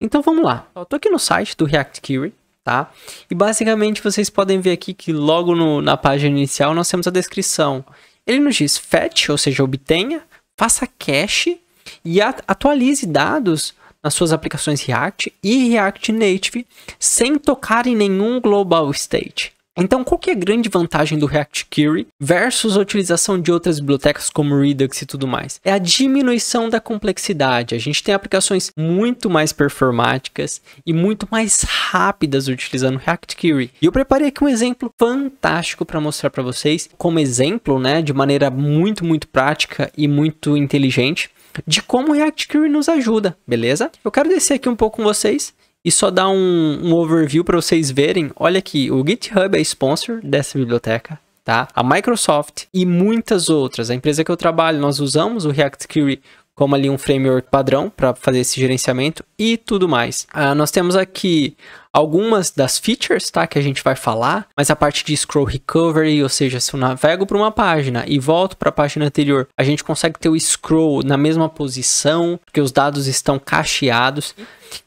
Então vamos lá. Eu tô aqui no site do React Query, tá? E basicamente vocês podem ver aqui que logo no, na página inicial nós temos a descrição. Ele nos diz fetch, ou seja, obtenha, faça cache e atualize dados nas suas aplicações React e React Native sem tocar em nenhum global state. Então, qual que é a grande vantagem do React Query versus a utilização de outras bibliotecas como Redux e tudo mais? É a diminuição da complexidade. A gente tem aplicações muito mais performáticas e muito mais rápidas utilizando React Query. E eu preparei aqui um exemplo fantástico para mostrar para vocês, como exemplo, né, de maneira muito, muito prática e muito inteligente de como o React Query nos ajuda, beleza? Eu quero descer aqui um pouco com vocês e só dar um, um overview para vocês verem. Olha aqui, o GitHub é sponsor dessa biblioteca. Tá? A Microsoft e muitas outras. A empresa que eu trabalho, nós usamos o React Query como ali um framework padrão para fazer esse gerenciamento e tudo mais. Ah, nós temos aqui algumas das features tá, que a gente vai falar, mas a parte de scroll recovery, ou seja, se eu navego para uma página e volto para a página anterior, a gente consegue ter o scroll na mesma posição, porque os dados estão cacheados.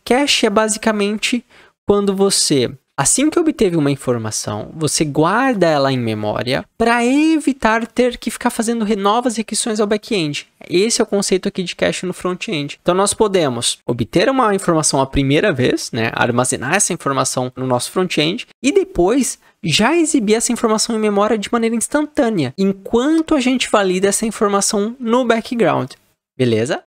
Cache é basicamente quando você Assim que obteve uma informação, você guarda ela em memória para evitar ter que ficar fazendo novas requisições ao back-end. Esse é o conceito aqui de cache no front-end. Então nós podemos obter uma informação a primeira vez, né, armazenar essa informação no nosso front-end e depois já exibir essa informação em memória de maneira instantânea, enquanto a gente valida essa informação no background. Beleza?